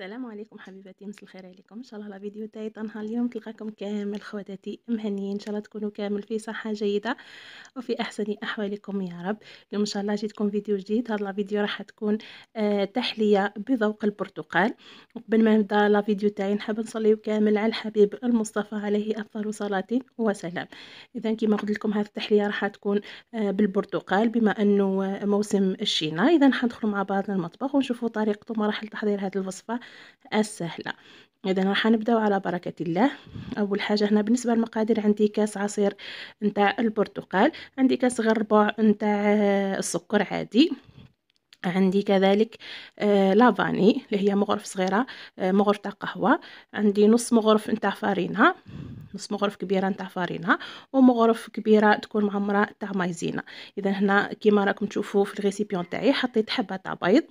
السلام عليكم حبيباتي مساء الخير عليكم ان شاء الله لا فيديو تاعي طنها اليوم تلقاكم كامل خواتاتي مهنيين ان شاء الله تكونوا كامل في صحه جيده وفي احسن احوالكم يا رب اليوم ان شاء الله جيتكم فيديو جديد هذا لا فيديو راح تكون آه تحليه بذوق البرتقال وقبل ما نبدا لا فيديو تاعي نحب نصليو كامل على الحبيب المصطفى عليه افضل صلاه وسلام اذا كما قلت لكم هذه التحليه راح تكون آه بالبرتقال بما انه آه، موسم الشينا اذا حندخلوا مع بعضنا المطبخ ونشوفوا طريقته مراحل تحضير هذه الوصفه السهلة اذا راح نبداو على بركه الله اول حاجه هنا بالنسبه للمقادير عندي كاس عصير نتاع البرتقال عندي كاس غربع نتاع السكر عادي عندي كذلك آه لافاني اللي هي مغرف صغيره آه مغرف تاع قهوه عندي نص مغرف نتاع فارينه نص مغرف كبيره نتاع فارينه ومغرف كبيره تكون معمره تاع مايزينا اذا هنا كيما راكم تشوفوا في الريسيبيون تاعي حطيت حبه تاع بيض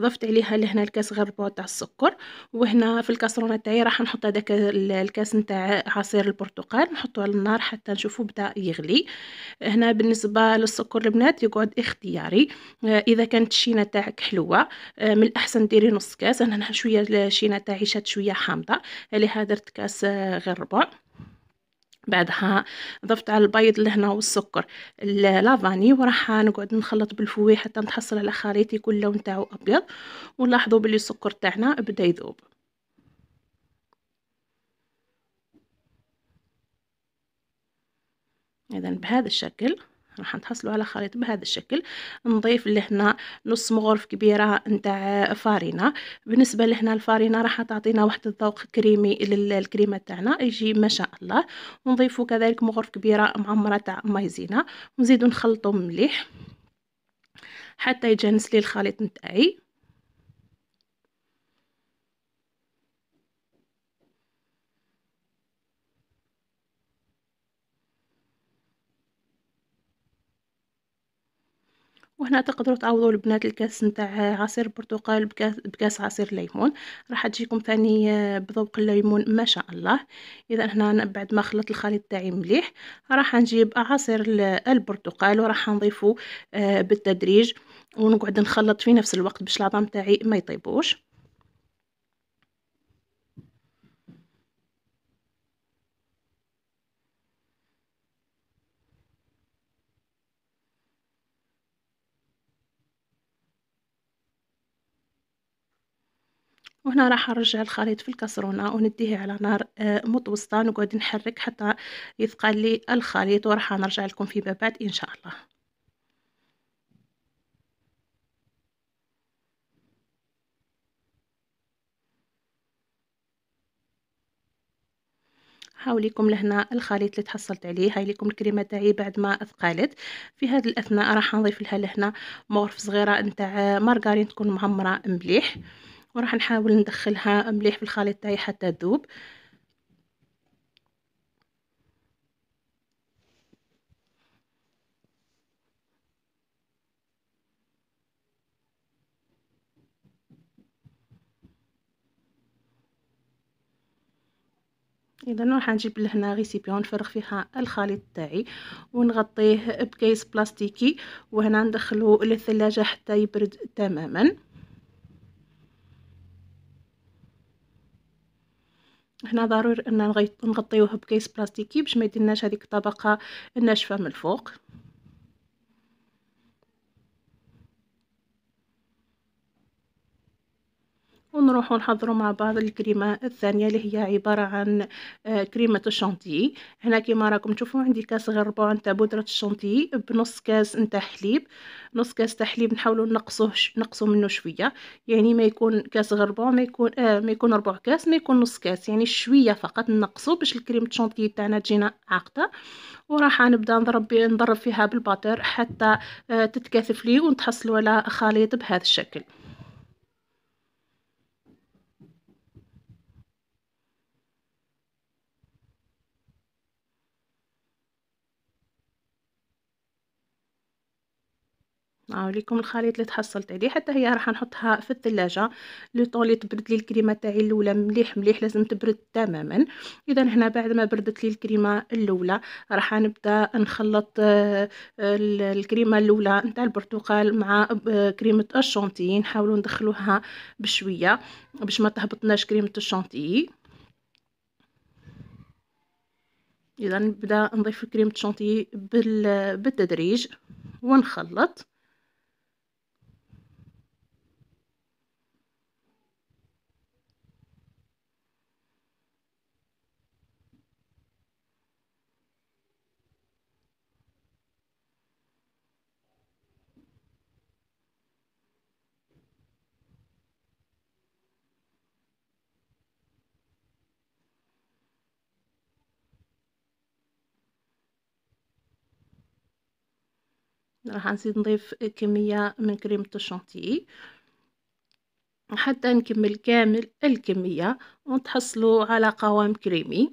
ضفت عليها لهنا الكاس غير ربع تاع السكر وهنا في الكاسرونه تاعي راح نحط هذاك الكاس نتاع عصير البرتقال نحطه على النار حتى نشوفه بدا يغلي هنا بالنسبه للسكر البنات يقعد اختياري آه، اذا كانت الشينه تاعك حلوه آه، من الاحسن ديري نص كاس انا شويه الشينه تاعي شات شويه حامضه عليها درت كاس آه، غير ربع بعدها ضفت على البيض الهنا والسكر لافاني وراح نقعد نخلط بالفوي حتى نتحصل على خليط يكون اللون تاعو ابيض ونلاحظوا باللي السكر تاعنا بدا يذوب اذا بهذا الشكل راح نتحصلوا على خليط بهذا الشكل نضيف لهنا نص مغرف كبيره نتاع فارينه بالنسبه لهنا الفارينه راح تعطينا واحد الذوق كريمي للكريمه تاعنا يجي ما شاء الله ونضيفوا كذلك مغرف كبيره معمره تاع مايزينا ونزيدوا نخلطوا مليح حتى يجنس لي الخليط نتاعي وهنا تقدروا تعوضوا البنات الكاس نتاع عصير برتقال بكاس, بكاس عصير ليمون راح تجيكم ثاني آه، بذوق الليمون ما شاء الله اذا هنا بعد ما خلط الخليط تاعي مليح راح نجيب عصير البرتقال وراح نضيفه آه، بالتدريج ونقعد نخلط في نفس الوقت باش العظام تاعي ما يطيبوش وهنا راح نرجع الخليط في الكسرونة ونديه على نار آه، متوسطة نقعد نحرك حتى يثقل لي الخليط وراح نرجع لكم فيما بعد ان شاء الله هاوليكم لهنا الخليط اللي تحصلت عليه هاي لكم الكريمه تاعي بعد ما اثقلت في هذا الاثناء راح نضيف لها لهنا مغرف صغيره نتاع مارغرين تكون معمره مليح وراح نحاول ندخلها مليح في الخليط تاعي حتى تذوب اذا راح نجيب لهنا ريسيبيون نفرغ فيها الخليط تاعي ونغطيه بكيس بلاستيكي وهنا ندخله للثلاجه حتى يبرد تماما هنا ضروري ان نغطيوه بكيس بلاستيكي باش ما يديرناش هذيك الطبقه الناشفه من الفوق ونروحو نحضرو مع بعض الكريمه الثانيه اللي هي عباره عن آه، كريمه الشانتي هنا كيما راكم تشوفوا عندي كاس غربان نتاع بودره الشانتي بنص كاس نتاع حليب نص كاس تاع حليب نحاولوا نقصوه نقصوا منه شويه يعني ما يكون كاس غربان ما يكون آه ما يكون ربع كاس ما يكون نص كاس يعني شويه فقط نقصوا باش الكريمه الشانتي تاعنا تجينا عاقده وراح نبدا نضرب نضرب فيها بالباتر حتى آه تتكاثف لي ونتحصلوا على خليط بهذا الشكل هاوليكم آه، الخليط اللي تحصلت عليه حتى هي راح نحطها في الثلاجه لو طون تبرد لي الكريمه تاعي الاولى مليح مليح لازم تبرد تماما اذا هنا بعد ما بردت لي الكريمه الاولى راح نبدا نخلط آه، الكريمه الاولى نتاع البرتقال مع آه، كريمه الشونتي نحاولوا ندخلوها بشويه باش ما تهبطناش كريمه الشونتي اذا نبدا نضيف كريمه الشونتي بالتدريج ونخلط راح نزيد نضيف كمية من كريمة الشونتيي حتى نكمل كامل الكمية ونتحصلوا على قوام كريمي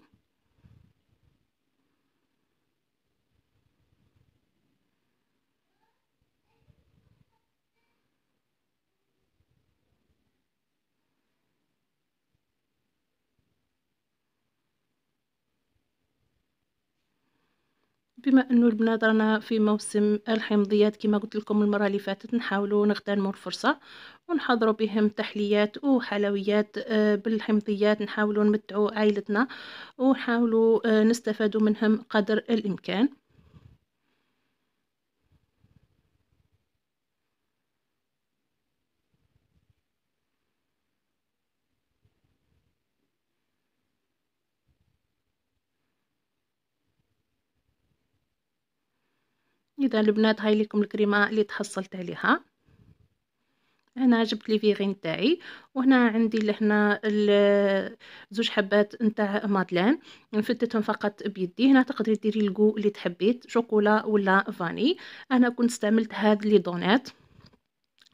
بما انه البنات رانا في موسم الحمضيات كما قلت لكم المره اللي فاتت نحاولوا نغتنموا الفرصه ونحضروا بهم تحليات وحلويات آه، بالحمضيات نحاولوا نمتعوا عائلتنا ونحاولوا آه، نستفادوا منهم قدر الامكان اذا البنات هاي لكم الكريمه اللي تحصلت عليها هنا جبت لي فيغين تاعي وهنا عندي لهنا زوج حبات نتاع مادلين نفتتهم فقط بيدي هنا تقدري ديري الكو اللي تحبيت شوكولا ولا فاني انا كنت استعملت هاد لي دونات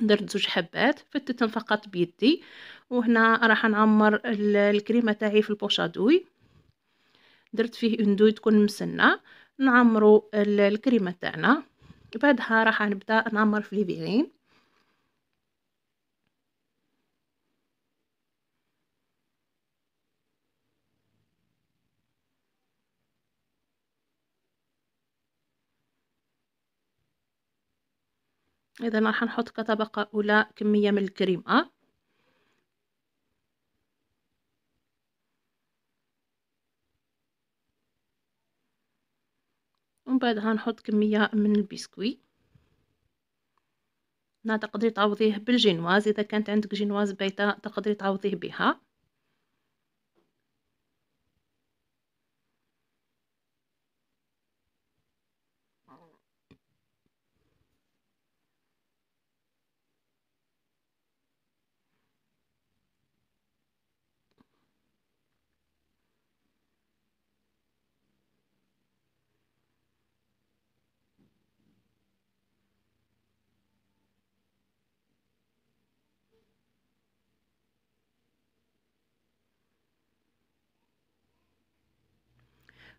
درت زوج حبات فتتهم فقط بيدي وهنا راح نعمر الكريمه تاعي في البوشادوي درت فيه اندوي تكون مسنه نعمرو الكريمه تاعنا بعدها راح نبدا نعمر في ليفيرين اذا راح نحط كطبقه اولى كميه من الكريمه وبعدها نحط كمية من البسكوي هنا تقدري تعوضيه بالجينواز اذا كانت عندك جينواز بايته تقدري تعوضيه بها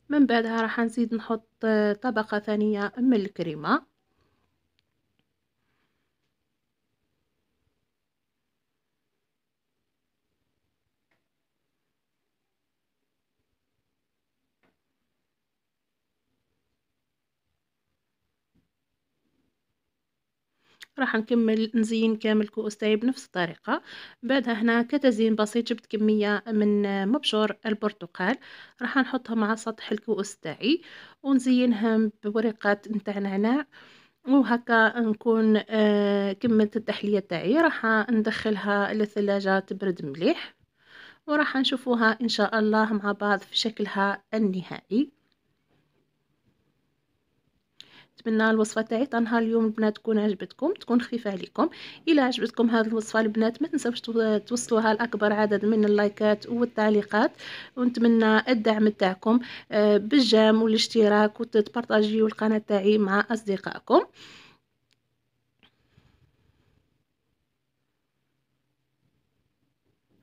من بعدها راح نزيد نحط طبقة ثانية من الكريمة راح نكمل نزين كامل كؤوس تاعي بنفس الطريقة بعدها هنا كتزيين بسيط جبت كمية من مبشور البرتقال راح نحطها مع سطح الكؤوس تاعي ونزينها بورقات نتاع نعناع وهكا نكون آه، كملت التحلية تاعي راح ندخلها للثلاجة تبرد مليح وراح نشوفوها ان شاء الله مع بعض في شكلها النهائي نتمنى الوصفه تاعي نهار اليوم البنات تكون عجبتكم تكون خفيفه عليكم الا عجبتكم هذه الوصفه البنات ما تنساوش توصلوها لاكبر عدد من اللايكات والتعليقات ونتمنى الدعم تاعكم آه، بالجام والاشتراك وتبارطاجيو القناه تاعي مع اصدقائكم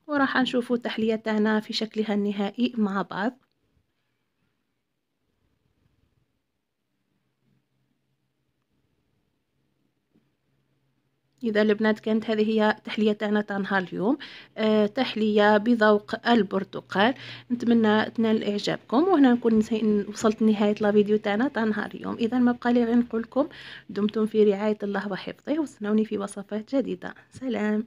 وراح نشوفوا التحليه تاعنا في شكلها النهائي مع بعض إذا البنات كانت هذه هي تحلية تاعنا تاع نهار اليوم أه تحلية بذوق البرتقال نتمنى تنال إعجابكم وهنا نكون وصلت لنهاية لا فيديو تاعنا تاع نهار اليوم إذا ما بقى لي غير نقول لكم دمتم في رعاية الله وحفظه وسنوني في وصفات جديدة سلام